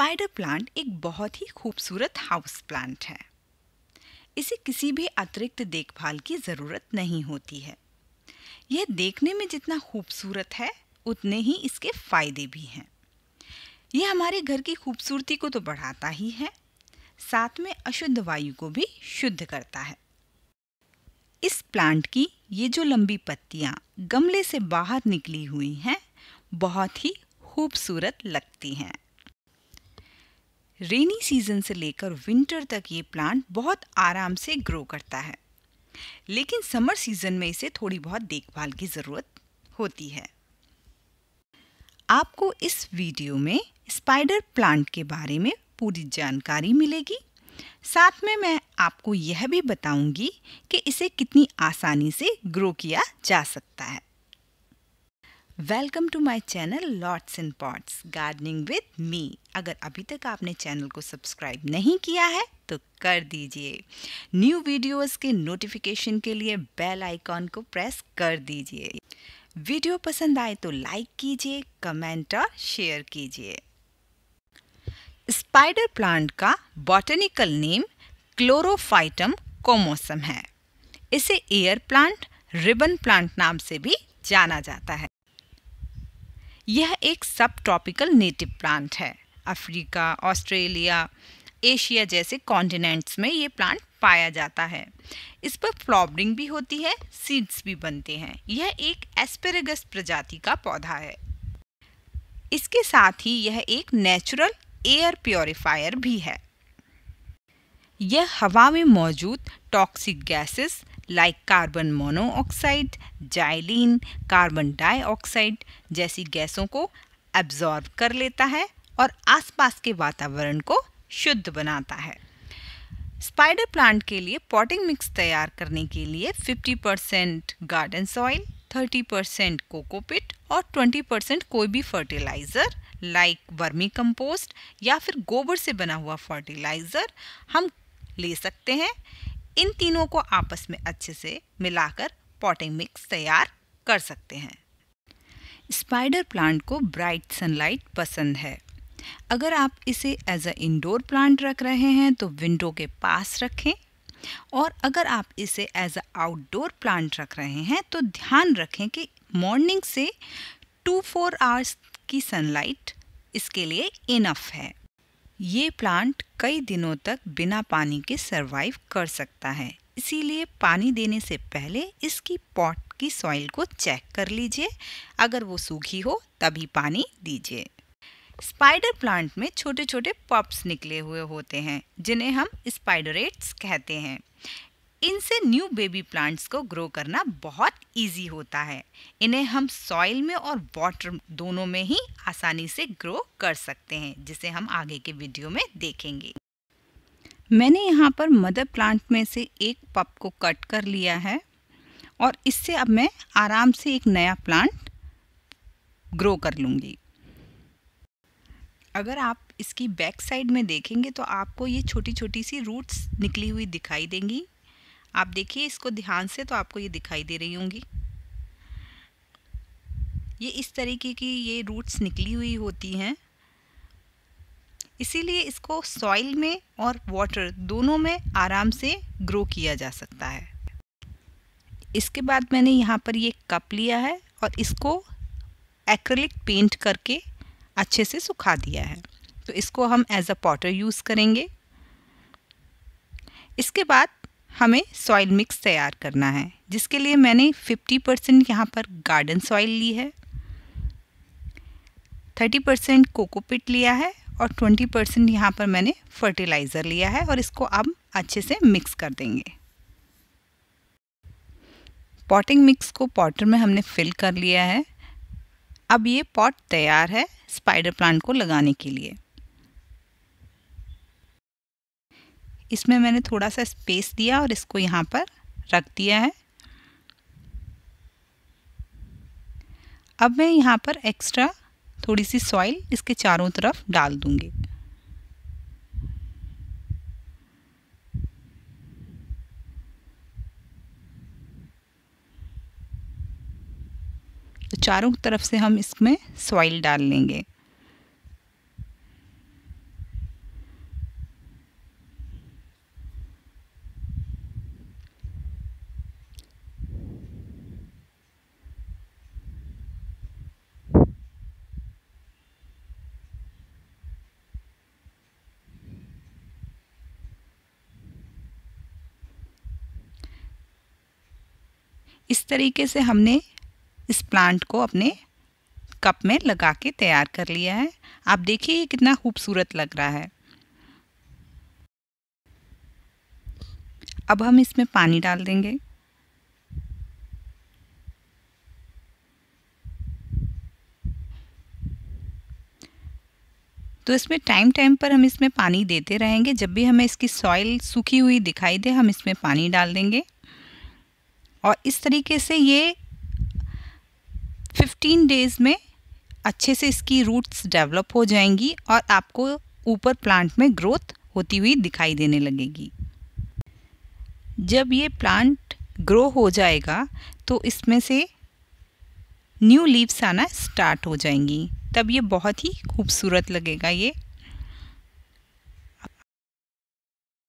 spider plant एक बहुत ही खूबसूरत हाउस प्लांट है इसे किसी भी अतिरिक्त देखभाल की ज़रूरत नहीं होती है यह देखने में जितना खूबसूरत है उतने ही इसके फायदे भी हैं यह हमारे घर की खूबसूरती को तो बढ़ाता ही है साथ में अशुद्ध वायु को भी शुद्ध करता है इस प्लांट की ये जो लंबी पत्तियाँ गमले से बाहर निकली हुई हैं बहुत ही खूबसूरत लगती हैं रेनी सीज़न से लेकर विंटर तक ये प्लांट बहुत आराम से ग्रो करता है लेकिन समर सीज़न में इसे थोड़ी बहुत देखभाल की ज़रूरत होती है आपको इस वीडियो में स्पाइडर प्लांट के बारे में पूरी जानकारी मिलेगी साथ में मैं आपको यह भी बताऊंगी कि इसे कितनी आसानी से ग्रो किया जा सकता है welcome to my channel lots and pots gardening with me अगर अभी तक आपने चैनल को सब्सक्राइब नहीं किया है तो कर दीजिए न्यू वीडियोस के नोटिफिकेशन के लिए बेल आइकॉन को प्रेस कर दीजिए वीडियो पसंद आए तो लाइक कीजिए कमेंट और शेयर कीजिए स्पाइडर प्लांट का बॉटनिकल नेम क्लोरोफाइटम कोमोसम है इसे एयर प्लांट रिबन प्लांट नाम से भी जाना जाता है यह एक सब ट्रॉपिकल नेटिव प्लांट है अफ्रीका ऑस्ट्रेलिया एशिया जैसे कॉन्टिनेंट्स में ये प्लांट पाया जाता है इस पर फ्लॉबरिंग भी होती है सीड्स भी बनते हैं यह एक एस्पेरेगस प्रजाति का पौधा है इसके साथ ही यह एक नेचुरल एयर प्योरीफायर भी है यह हवा में मौजूद toxic gases like carbon monoxide xylene carbon dioxide जैसी गैसों को एब्जॉर्ब कर लेता है और आसपास के वातावरण को शुद्ध बनाता है स्पाइडर प्लांट के लिए पॉटिंग मिक्स तैयार करने के लिए 50% गार्डन सॉइल 30% कोकोपिट और 20% कोई भी फर्टिलाइज़र लाइक वर्मी कंपोस्ट या फिर गोबर से बना हुआ फर्टिलाइज़र हम ले सकते हैं इन तीनों को आपस में अच्छे से मिलाकर पॉटिंग मिक्स तैयार कर सकते हैं स्पाइडर प्लांट को ब्राइट सनलाइट पसंद है अगर आप इसे एज अ इंडोर प्लांट रख रहे हैं तो विंडो के पास रखें और अगर आप इसे एज अ आउटडोर प्लांट रख रहे हैं तो ध्यान रखें कि मॉर्निंग से टू फोर आवर्स की सनलाइट इसके लिए इनफ है ये प्लांट कई दिनों तक बिना पानी के सरवाइव कर सकता है इसीलिए पानी देने से पहले इसकी पॉट की सॉइल को चेक कर लीजिए अगर वो सूखी हो तभी पानी दीजिए स्पाइडर प्लांट में छोटे छोटे पप्स निकले हुए होते हैं जिन्हें हम स्पाइडरेट्स कहते हैं इनसे न्यू बेबी प्लांट्स को ग्रो करना बहुत इजी होता है इन्हें हम सॉइल में और वाटर दोनों में ही आसानी से ग्रो कर सकते हैं जिसे हम आगे के वीडियो में देखेंगे मैंने यहाँ पर मदर प्लांट में से एक पप को कट कर लिया है और इससे अब मैं आराम से एक नया प्लांट ग्रो कर लूँगी अगर आप इसकी बैक साइड में देखेंगे तो आपको ये छोटी छोटी सी रूट्स निकली हुई दिखाई देंगी आप देखिए इसको ध्यान से तो आपको ये दिखाई दे रही होंगी ये इस तरीके की ये रूट्स निकली हुई होती हैं इसीलिए इसको सॉइल में और वाटर दोनों में आराम से ग्रो किया जा सकता है इसके बाद मैंने यहाँ पर ये कप लिया है और इसको एक्रेलिक पेंट करके अच्छे से सुखा दिया है तो इसको हम एज अ पॉटर यूज़ करेंगे इसके बाद हमें सॉइल मिक्स तैयार करना है जिसके लिए मैंने 50 परसेंट यहाँ पर गार्डन सॉइल ली है 30 परसेंट कोकोपिट लिया है और 20 परसेंट यहाँ पर मैंने फर्टिलाइज़र लिया है और इसको अब अच्छे से मिक्स कर देंगे पॉटिंग मिक्स को पॉटर में हमने फिल कर लिया है अब ये पॉट तैयार है स्पाइडर प्लांट को लगाने के लिए इसमें मैंने थोड़ा सा स्पेस दिया और इसको यहाँ पर रख दिया है अब मैं यहाँ पर एक्स्ट्रा थोड़ी सी सॉइल इसके चारों तरफ डाल दूँगी तो चारों तरफ से हम इसमें सॉइल डाल लेंगे इस तरीके से हमने इस प्लांट को अपने कप में लगा के तैयार कर लिया है आप देखिए ये कितना खूबसूरत लग रहा है अब हम इसमें पानी डाल देंगे तो इसमें टाइम टाइम पर हम इसमें पानी देते रहेंगे जब भी हमें इसकी सॉइल सूखी हुई दिखाई दे हम इसमें पानी डाल देंगे और इस तरीके से ये 15 डेज़ में अच्छे से इसकी रूट्स डेवलप हो जाएंगी और आपको ऊपर प्लांट में ग्रोथ होती हुई दिखाई देने लगेगी जब ये प्लांट ग्रो हो जाएगा तो इसमें से न्यू लीव्स आना स्टार्ट हो जाएंगी तब ये बहुत ही खूबसूरत लगेगा ये